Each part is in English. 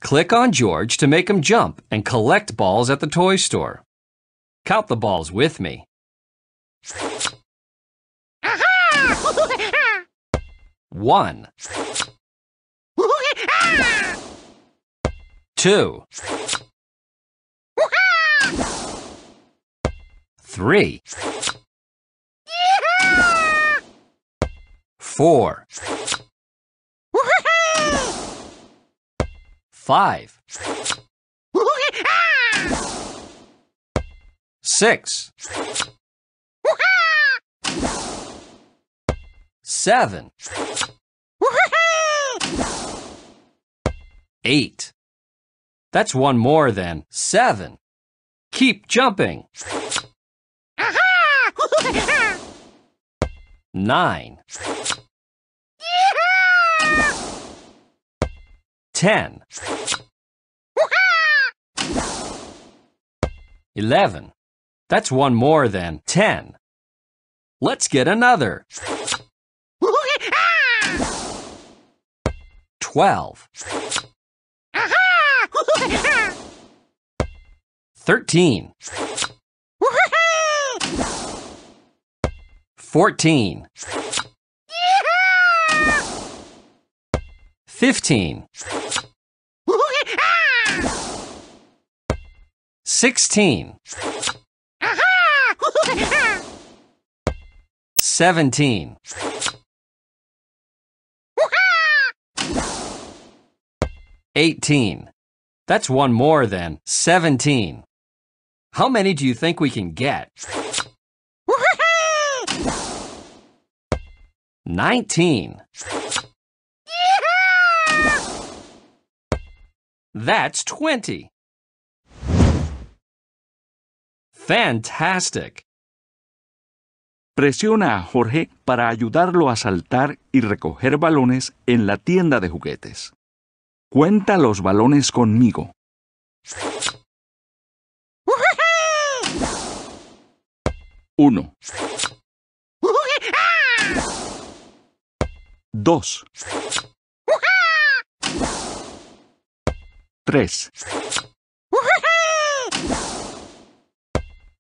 Click on George to make him jump and collect balls at the toy store. Count the balls with me. One. Two. Three. Four. Five. Six. Seven. Eight. That's one more than seven. Keep jumping. Nine. 10 11. That's one more than 10. Let's get another. 12. 13. 14. 15. 16. Aha! 17. 18. That's one more than 17. How many do you think we can get? 19. That's 20. Fantastic. Presiona a Jorge para ayudarlo a saltar y recoger balones en la tienda de juguetes. Cuenta los balones conmigo. Uno. Dos. Tres.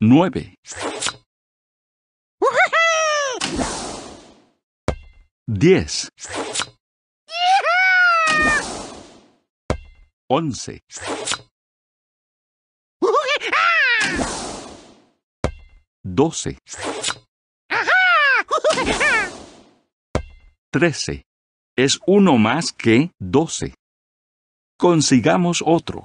9. 10. 11. 12. 13. Es uno más que 12. Consigamos otro.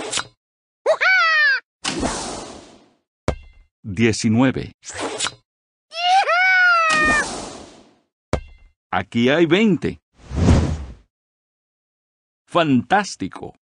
Diecinueve. Aquí hay veinte. Fantástico.